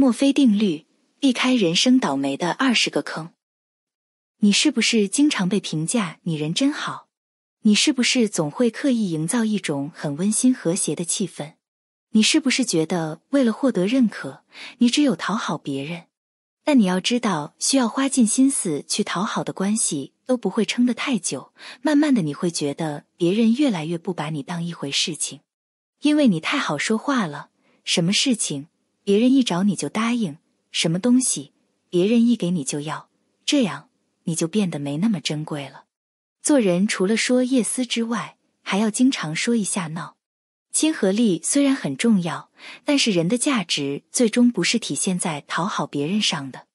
墨菲定律，避开人生倒霉的二十个坑。你是不是经常被评价你人真好？你是不是总会刻意营造一种很温馨和谐的气氛？你是不是觉得为了获得认可，你只有讨好别人？但你要知道，需要花尽心思去讨好的关系都不会撑得太久。慢慢的，你会觉得别人越来越不把你当一回事情，因为你太好说话了。什么事情？别人一找你就答应什么东西，别人一给你就要，这样你就变得没那么珍贵了。做人除了说夜思之外，还要经常说一下闹。亲和力虽然很重要，但是人的价值最终不是体现在讨好别人上的。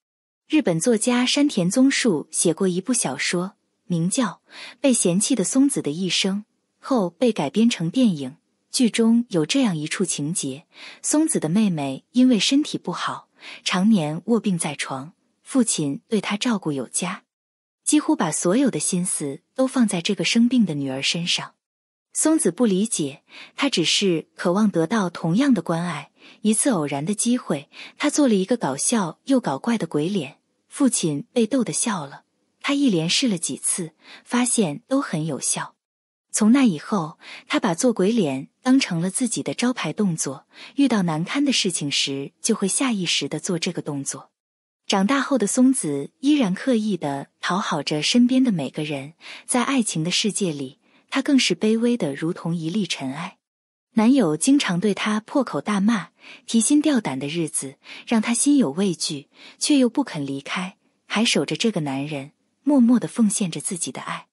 日本作家山田宗树写过一部小说，名叫《被嫌弃的松子的一生》，后被改编成电影。剧中有这样一处情节：松子的妹妹因为身体不好，常年卧病在床，父亲对她照顾有加，几乎把所有的心思都放在这个生病的女儿身上。松子不理解，她只是渴望得到同样的关爱。一次偶然的机会，她做了一个搞笑又搞怪的鬼脸，父亲被逗得笑了。他一连试了几次，发现都很有效。从那以后，他把做鬼脸当成了自己的招牌动作。遇到难堪的事情时，就会下意识的做这个动作。长大后的松子依然刻意的讨好着身边的每个人。在爱情的世界里，他更是卑微的如同一粒尘埃。男友经常对她破口大骂，提心吊胆的日子让她心有畏惧，却又不肯离开，还守着这个男人，默默的奉献着自己的爱。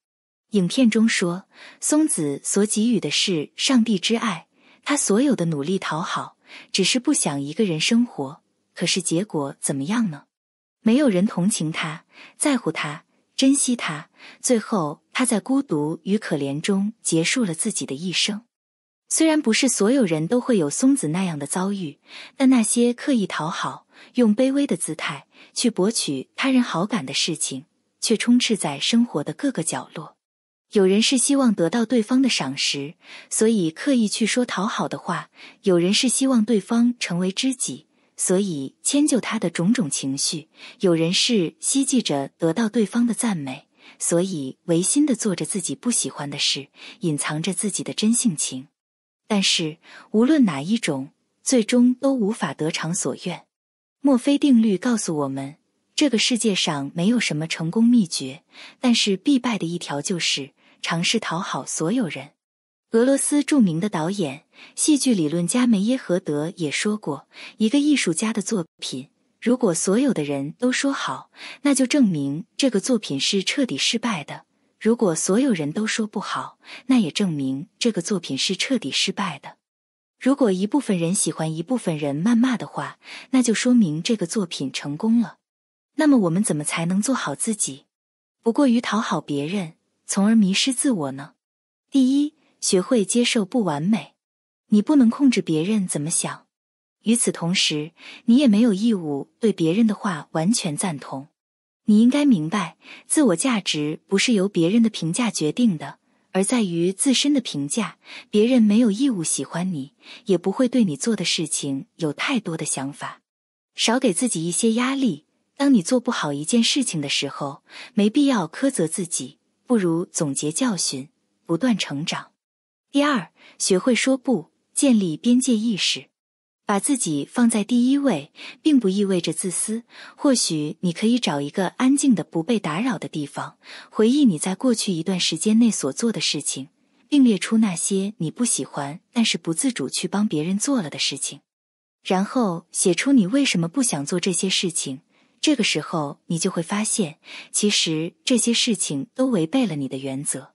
影片中说，松子所给予的是上帝之爱。他所有的努力讨好，只是不想一个人生活。可是结果怎么样呢？没有人同情他，在乎他，珍惜他。最后，他在孤独与可怜中结束了自己的一生。虽然不是所有人都会有松子那样的遭遇，但那些刻意讨好、用卑微的姿态去博取他人好感的事情，却充斥在生活的各个角落。有人是希望得到对方的赏识，所以刻意去说讨好的话；有人是希望对方成为知己，所以迁就他的种种情绪；有人是希冀着得到对方的赞美，所以违心的做着自己不喜欢的事，隐藏着自己的真性情。但是无论哪一种，最终都无法得偿所愿。墨菲定律告诉我们，这个世界上没有什么成功秘诀，但是必败的一条就是。尝试讨好所有人。俄罗斯著名的导演、戏剧理论家梅耶和德也说过：“一个艺术家的作品，如果所有的人都说好，那就证明这个作品是彻底失败的；如果所有人都说不好，那也证明这个作品是彻底失败的；如果一部分人喜欢，一部分人谩骂的话，那就说明这个作品成功了。那么，我们怎么才能做好自己，不过于讨好别人？”从而迷失自我呢？第一，学会接受不完美。你不能控制别人怎么想，与此同时，你也没有义务对别人的话完全赞同。你应该明白，自我价值不是由别人的评价决定的，而在于自身的评价。别人没有义务喜欢你，也不会对你做的事情有太多的想法。少给自己一些压力。当你做不好一件事情的时候，没必要苛责自己。不如总结教训，不断成长。第二，学会说不，建立边界意识，把自己放在第一位，并不意味着自私。或许你可以找一个安静的、不被打扰的地方，回忆你在过去一段时间内所做的事情，并列出那些你不喜欢但是不自主去帮别人做了的事情，然后写出你为什么不想做这些事情。这个时候，你就会发现，其实这些事情都违背了你的原则。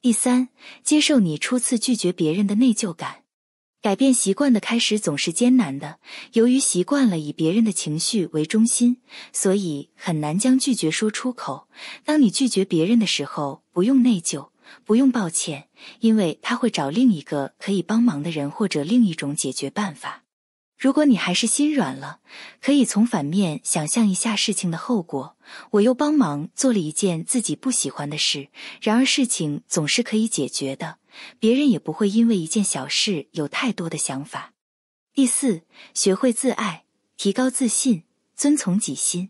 第三，接受你初次拒绝别人的内疚感。改变习惯的开始总是艰难的，由于习惯了以别人的情绪为中心，所以很难将拒绝说出口。当你拒绝别人的时候，不用内疚，不用抱歉，因为他会找另一个可以帮忙的人或者另一种解决办法。如果你还是心软了，可以从反面想象一下事情的后果。我又帮忙做了一件自己不喜欢的事，然而事情总是可以解决的，别人也不会因为一件小事有太多的想法。第四，学会自爱，提高自信，遵从己心，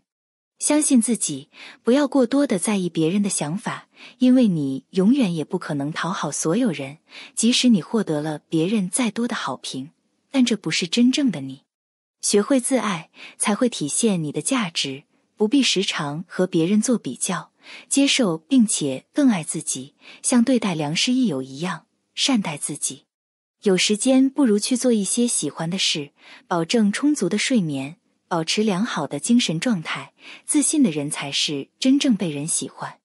相信自己，不要过多的在意别人的想法，因为你永远也不可能讨好所有人，即使你获得了别人再多的好评。但这不是真正的你，学会自爱，才会体现你的价值。不必时常和别人做比较，接受并且更爱自己，像对待良师益友一样善待自己。有时间不如去做一些喜欢的事，保证充足的睡眠，保持良好的精神状态。自信的人才是真正被人喜欢。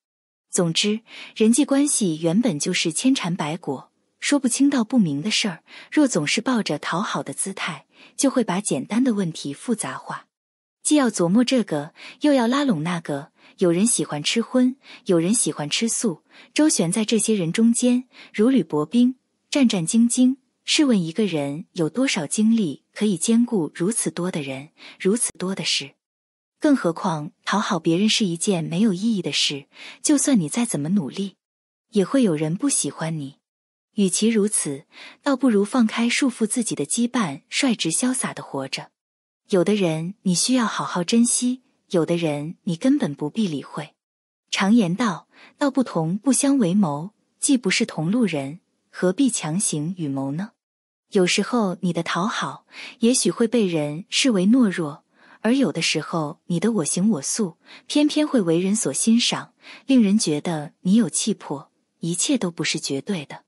总之，人际关系原本就是千缠百裹。说不清道不明的事儿，若总是抱着讨好的姿态，就会把简单的问题复杂化。既要琢磨这个，又要拉拢那个。有人喜欢吃荤，有人喜欢吃素，周旋在这些人中间，如履薄冰，战战兢兢。试问一个人有多少精力可以兼顾如此多的人，如此多的事？更何况讨好别人是一件没有意义的事。就算你再怎么努力，也会有人不喜欢你。与其如此，倒不如放开束缚自己的羁绊，率直潇洒的活着。有的人你需要好好珍惜，有的人你根本不必理会。常言道：“道不同不相为谋”，既不是同路人，何必强行与谋呢？有时候你的讨好也许会被人视为懦弱，而有的时候你的我行我素，偏偏会为人所欣赏，令人觉得你有气魄。一切都不是绝对的。